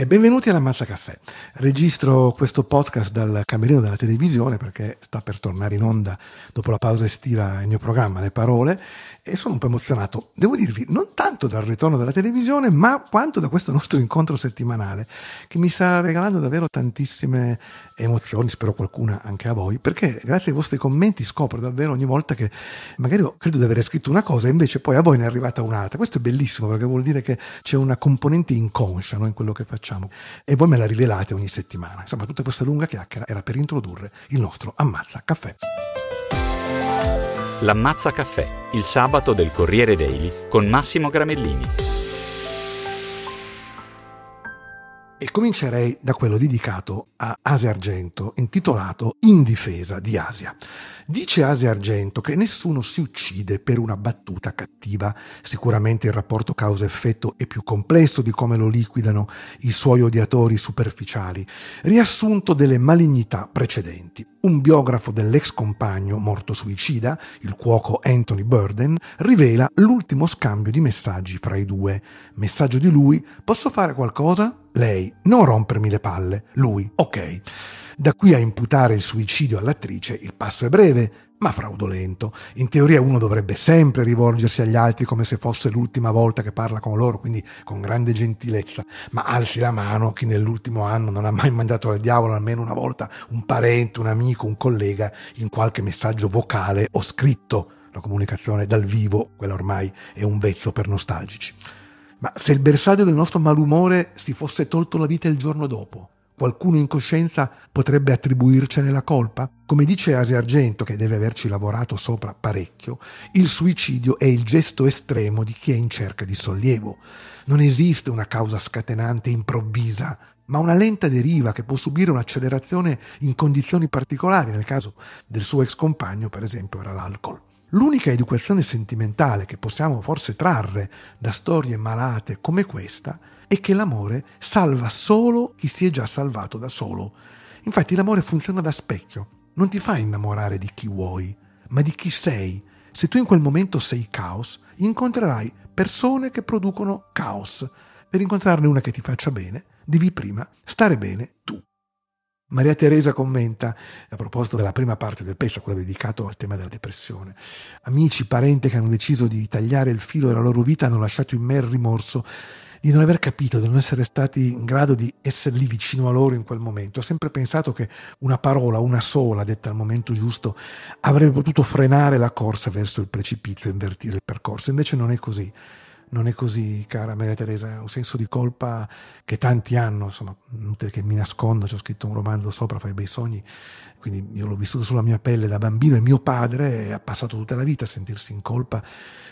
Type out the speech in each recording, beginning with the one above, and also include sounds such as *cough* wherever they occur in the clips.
E benvenuti alla Mazza Caffè. Registro questo podcast dal camerino della televisione perché sta per tornare in onda dopo la pausa estiva il mio programma Le Parole e sono un po' emozionato, devo dirvi, non tanto dal ritorno della televisione ma quanto da questo nostro incontro settimanale che mi sta regalando davvero tantissime emozioni, spero qualcuna anche a voi, perché grazie ai vostri commenti scopro davvero ogni volta che magari credo di aver scritto una cosa e invece poi a voi ne è arrivata un'altra. Questo è bellissimo perché vuol dire che c'è una componente inconscia no, in quello che facciamo facciamo. E voi me la rivelate ogni settimana. Insomma, tutta questa lunga chiacchiera era per introdurre il nostro Ammazza Caffè. L'Ammazza Caffè, il sabato del Corriere Daily con Massimo Gramellini. e comincerei da quello dedicato a Asia Argento, intitolato In difesa di Asia. Dice Asia Argento che nessuno si uccide per una battuta cattiva, sicuramente il rapporto causa-effetto è più complesso di come lo liquidano i suoi odiatori superficiali, riassunto delle malignità precedenti. Un biografo dell'ex compagno morto suicida, il cuoco Anthony Burden, rivela l'ultimo scambio di messaggi fra i due. Messaggio di lui, posso fare qualcosa? lei, non rompermi le palle, lui, ok. Da qui a imputare il suicidio all'attrice il passo è breve, ma fraudolento. In teoria uno dovrebbe sempre rivolgersi agli altri come se fosse l'ultima volta che parla con loro, quindi con grande gentilezza, ma alzi la mano chi nell'ultimo anno non ha mai mandato al diavolo almeno una volta un parente, un amico, un collega in qualche messaggio vocale o scritto. La comunicazione dal vivo, quella ormai è un vezzo per nostalgici. Ma se il bersaglio del nostro malumore si fosse tolto la vita il giorno dopo, qualcuno in coscienza potrebbe attribuircene la colpa? Come dice Asi Argento, che deve averci lavorato sopra parecchio, il suicidio è il gesto estremo di chi è in cerca di sollievo. Non esiste una causa scatenante improvvisa, ma una lenta deriva che può subire un'accelerazione in condizioni particolari, nel caso del suo ex compagno per esempio era l'alcol. L'unica educazione sentimentale che possiamo forse trarre da storie malate come questa è che l'amore salva solo chi si è già salvato da solo. Infatti l'amore funziona da specchio, non ti fa innamorare di chi vuoi, ma di chi sei. Se tu in quel momento sei caos, incontrerai persone che producono caos. Per incontrarne una che ti faccia bene, devi prima stare bene tu. Maria Teresa commenta a proposito della prima parte del pezzo, quella dedicata al tema della depressione. Amici, parenti che hanno deciso di tagliare il filo della loro vita hanno lasciato in me il rimorso di non aver capito, di non essere stati in grado di essere lì vicino a loro in quel momento. Ho sempre pensato che una parola, una sola, detta al momento giusto, avrebbe potuto frenare la corsa verso il precipizio, invertire il percorso. Invece non è così. Non è così, cara Maria Teresa, un senso di colpa che tanti hanno, insomma, inutile che mi nasconda, ci ho scritto un romanzo sopra, Fai bei sogni, quindi io l'ho vissuto sulla mia pelle da bambino e mio padre ha passato tutta la vita a sentirsi in colpa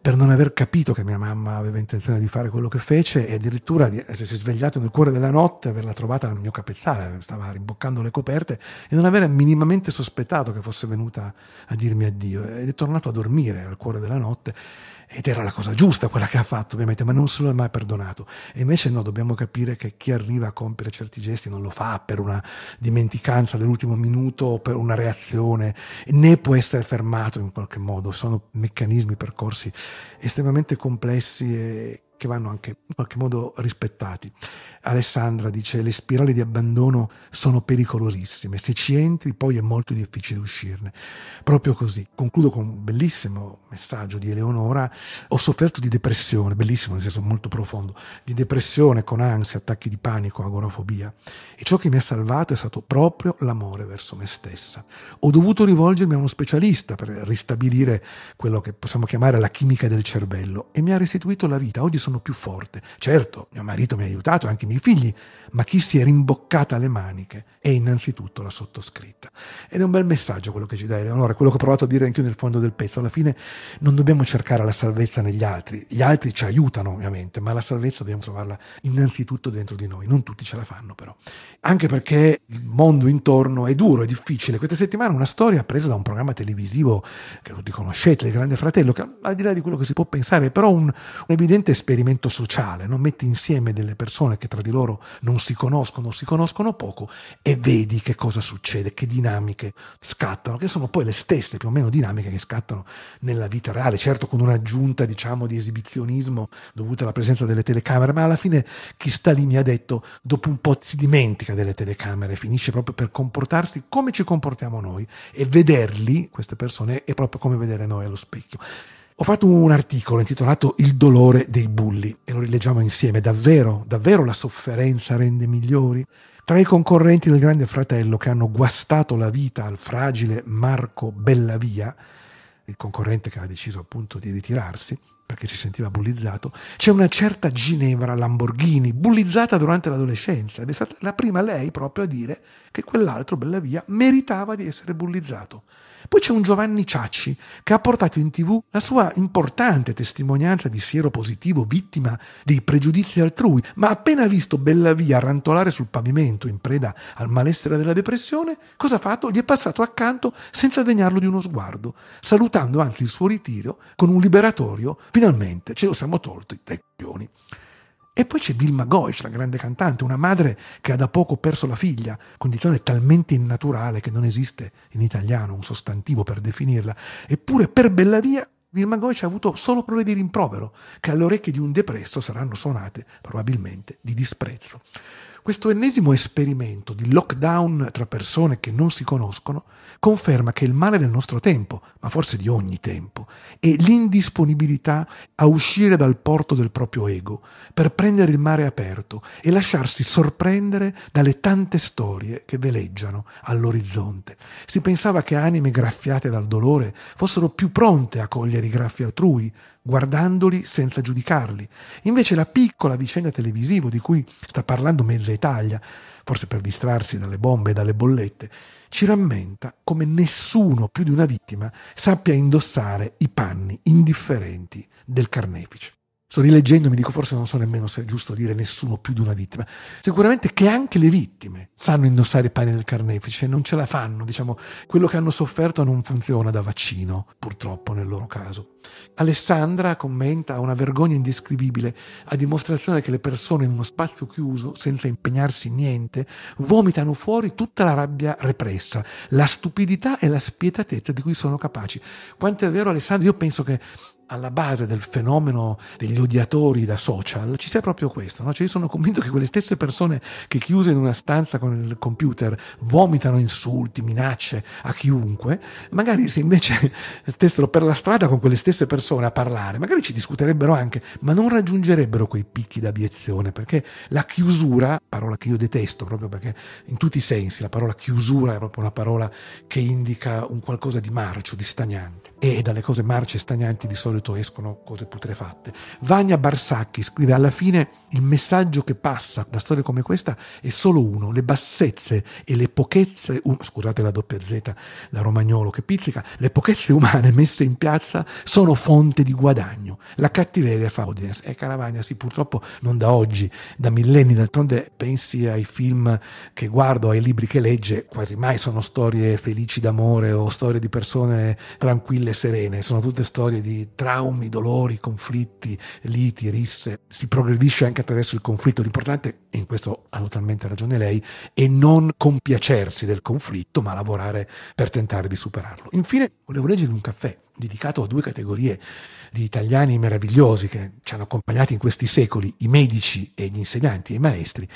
per non aver capito che mia mamma aveva intenzione di fare quello che fece e addirittura di essersi svegliato nel cuore della notte, averla trovata nel mio capezzale, stava rimboccando le coperte e non avere minimamente sospettato che fosse venuta a dirmi addio ed è tornato a dormire al cuore della notte ed era la cosa giusta quella che ha fatto, ovviamente, ma non se lo è mai perdonato. E invece no, dobbiamo capire che chi arriva a compiere certi gesti non lo fa per una dimenticanza dell'ultimo minuto o per una reazione, né può essere fermato in qualche modo. Sono meccanismi, percorsi estremamente complessi e che vanno anche in qualche modo rispettati. Alessandra dice le spirali di abbandono sono pericolosissime, se ci entri poi è molto difficile uscirne. Proprio così. Concludo con un bellissimo messaggio di Eleonora, ho sofferto di depressione, bellissimo nel senso molto profondo, di depressione con ansia, attacchi di panico, agorafobia e ciò che mi ha salvato è stato proprio l'amore verso me stessa. Ho dovuto rivolgermi a uno specialista per ristabilire quello che possiamo chiamare la chimica del cervello e mi ha restituito la vita. Oggi sono sono più forte. Certo, mio marito mi ha aiutato, anche i miei figli, ma chi si è rimboccata le maniche è innanzitutto la sottoscritta. Ed è un bel messaggio quello che ci dà Eleonora, quello che ho provato a dire anche io nel fondo del pezzo. Alla fine non dobbiamo cercare la salvezza negli altri, gli altri ci aiutano ovviamente, ma la salvezza dobbiamo trovarla innanzitutto dentro di noi. Non tutti ce la fanno però. Anche perché il mondo intorno è duro, è difficile. Questa settimana una storia presa da un programma televisivo che tutti conoscete, Il Grande Fratello, che al di là di quello che si può pensare è però un, un'evidente esperienza esperimento sociale, no? metti insieme delle persone che tra di loro non si conoscono, si conoscono poco e vedi che cosa succede, che dinamiche scattano, che sono poi le stesse più o meno dinamiche che scattano nella vita reale, certo con un'aggiunta diciamo di esibizionismo dovuta alla presenza delle telecamere, ma alla fine chi sta lì mi ha detto dopo un po' si dimentica delle telecamere, finisce proprio per comportarsi come ci comportiamo noi e vederli, queste persone, è proprio come vedere noi allo specchio. Ho fatto un articolo intitolato Il dolore dei bulli e lo rileggiamo insieme. Davvero, davvero la sofferenza rende migliori? Tra i concorrenti del Grande Fratello che hanno guastato la vita al fragile Marco Bellavia, il concorrente che aveva deciso appunto di ritirarsi perché si sentiva bullizzato, c'è una certa Ginevra Lamborghini, bullizzata durante l'adolescenza ed è stata la prima lei proprio a dire che quell'altro Bellavia meritava di essere bullizzato. Poi c'è un Giovanni Ciacci che ha portato in tv la sua importante testimonianza di siero positivo vittima dei pregiudizi altrui, ma appena visto Bellavia rantolare sul pavimento in preda al malessere della depressione, cosa ha fatto? Gli è passato accanto senza degnarlo di uno sguardo, salutando anzi il suo ritiro con un liberatorio, finalmente ce lo siamo tolto dai coglioni. E poi c'è Vilma Goic, la grande cantante, una madre che ha da poco perso la figlia, condizione talmente innaturale che non esiste in italiano un sostantivo per definirla, eppure per Bellavia Virmangoic ha avuto solo parole di rimprovero, che alle orecchie di un depresso saranno suonate probabilmente di disprezzo. Questo ennesimo esperimento di lockdown tra persone che non si conoscono conferma che il male del nostro tempo, ma forse di ogni tempo, è l'indisponibilità a uscire dal porto del proprio ego per prendere il mare aperto e lasciarsi sorprendere dalle tante storie che veleggiano all'orizzonte. Si pensava che anime graffiate dal dolore fossero più pronte a cogliere vedere i graffi altrui, guardandoli senza giudicarli. Invece la piccola vicenda televisiva di cui sta parlando mezza Italia, forse per distrarsi dalle bombe e dalle bollette, ci rammenta come nessuno più di una vittima sappia indossare i panni indifferenti del carnefice. Sto rileggendo e mi dico forse non so nemmeno se è giusto dire nessuno più di una vittima. Sicuramente che anche le vittime sanno indossare i panni del carnefice, non ce la fanno, diciamo, quello che hanno sofferto non funziona da vaccino, purtroppo nel loro caso. Alessandra commenta una vergogna indescrivibile, a dimostrazione che le persone in uno spazio chiuso, senza impegnarsi in niente, vomitano fuori tutta la rabbia repressa, la stupidità e la spietatezza di cui sono capaci. Quanto è vero Alessandra, io penso che alla base del fenomeno degli odiatori da social ci sia proprio questo. No? Cioè io sono convinto che quelle stesse persone che chiuse in una stanza con il computer vomitano insulti, minacce a chiunque, magari se invece *laughs* stessero per la strada con quelle stesse persone a parlare, magari ci discuterebbero anche, ma non raggiungerebbero quei picchi d'abiezione, perché la chiusura, parola che io detesto proprio perché in tutti i sensi la parola chiusura è proprio una parola che indica un qualcosa di marcio, di stagnante e dalle cose marce e stagnanti di solito escono cose putrefatte. Vania Barsacchi scrive alla fine il messaggio che passa da storie come questa è solo uno, le bassezze e le pochezze, um, scusate la doppia Z la romagnolo che pizzica, le pochezze umane messe in piazza sono fonte di guadagno. La cattiveria fa audience e Caravagna sì purtroppo non da oggi, da millenni d'altronde pensi ai film che guardo, ai libri che legge, quasi mai sono storie felici d'amore o storie di persone tranquille tranquille, serene, sono tutte storie di traumi, dolori, conflitti, liti, risse. Si progredisce anche attraverso il conflitto. L'importante, e in questo ha totalmente ragione lei, è non compiacersi del conflitto, ma lavorare per tentare di superarlo. Infine, volevo leggere un caffè dedicato a due categorie di italiani meravigliosi che ci hanno accompagnati in questi secoli, i medici e gli insegnanti e i maestri,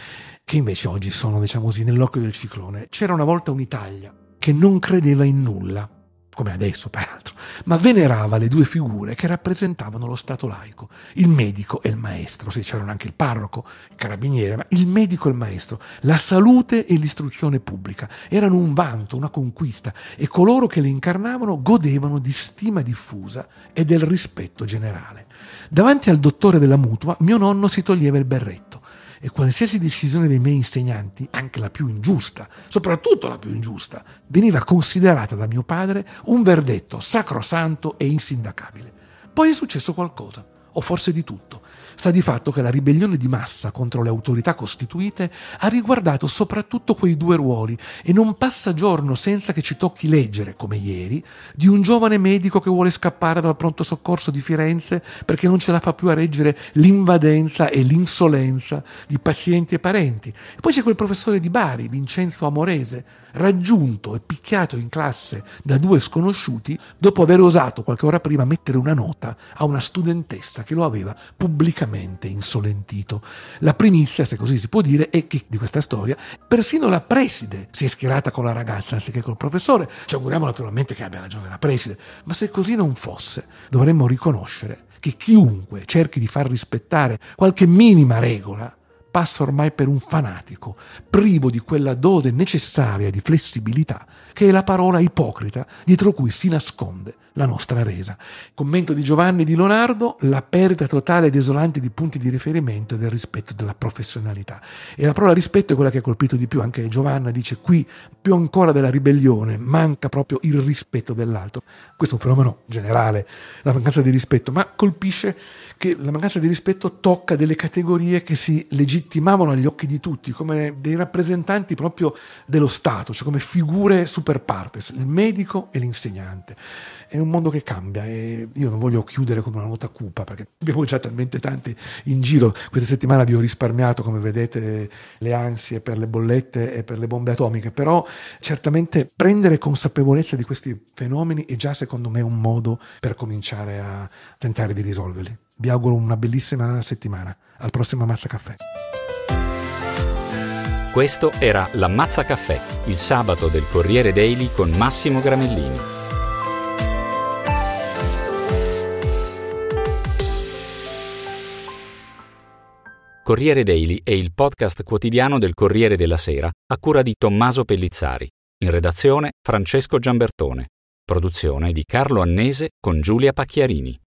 che invece oggi sono, diciamo così, nell'occhio del ciclone. C'era una volta un'Italia che non credeva in nulla, come adesso peraltro, ma venerava le due figure che rappresentavano lo Stato laico, il medico e il maestro, se c'erano anche il parroco, il carabiniere, ma il medico e il maestro, la salute e l'istruzione pubblica erano un vanto, una conquista e coloro che le incarnavano godevano di stima diffusa e del rispetto generale. Davanti al dottore della mutua mio nonno si toglieva il berretto e qualsiasi decisione dei miei insegnanti, anche la più ingiusta, soprattutto la più ingiusta, veniva considerata da mio padre un verdetto sacrosanto e insindacabile. Poi è successo qualcosa, o forse di tutto. Sta di fatto che la ribellione di massa contro le autorità costituite ha riguardato soprattutto quei due ruoli e non passa giorno senza che ci tocchi leggere, come ieri, di un giovane medico che vuole scappare dal pronto soccorso di Firenze perché non ce la fa più a reggere l'invadenza e l'insolenza di pazienti e parenti. E poi c'è quel professore di Bari, Vincenzo Amorese, raggiunto e picchiato in classe da due sconosciuti dopo aver osato qualche ora prima mettere una nota a una studentessa che lo aveva pubblicamente insolentito. La primizia, se così si può dire, è che di questa storia persino la preside si è schierata con la ragazza anziché col professore. Ci auguriamo naturalmente che abbia ragione la preside, ma se così non fosse, dovremmo riconoscere che chiunque cerchi di far rispettare qualche minima regola passa ormai per un fanatico, privo di quella dode necessaria di flessibilità che è la parola ipocrita dietro cui si nasconde la nostra resa. Commento di Giovanni di Leonardo, la perdita totale e desolante di punti di riferimento e del rispetto della professionalità. E la parola rispetto è quella che ha colpito di più, anche Giovanna dice qui più ancora della ribellione manca proprio il rispetto dell'altro. Questo è un fenomeno generale, la mancanza di rispetto, ma colpisce che la mancanza di rispetto tocca delle categorie che si legittimavano agli occhi di tutti, come dei rappresentanti proprio dello Stato, cioè come figure super partes, il medico e l'insegnante è un mondo che cambia e io non voglio chiudere con una nota cupa perché abbiamo già talmente tanti in giro. Questa settimana vi ho risparmiato, come vedete, le ansie per le bollette e per le bombe atomiche, però certamente prendere consapevolezza di questi fenomeni è già secondo me un modo per cominciare a tentare di risolverli. Vi auguro una bellissima settimana. Al prossimo Ammazza Caffè. Questo era l'Ammazza Caffè, il sabato del Corriere Daily con Massimo Gramellini. Corriere Daily è il podcast quotidiano del Corriere della Sera a cura di Tommaso Pellizzari. In redazione Francesco Giambertone. Produzione di Carlo Annese con Giulia Pacchiarini.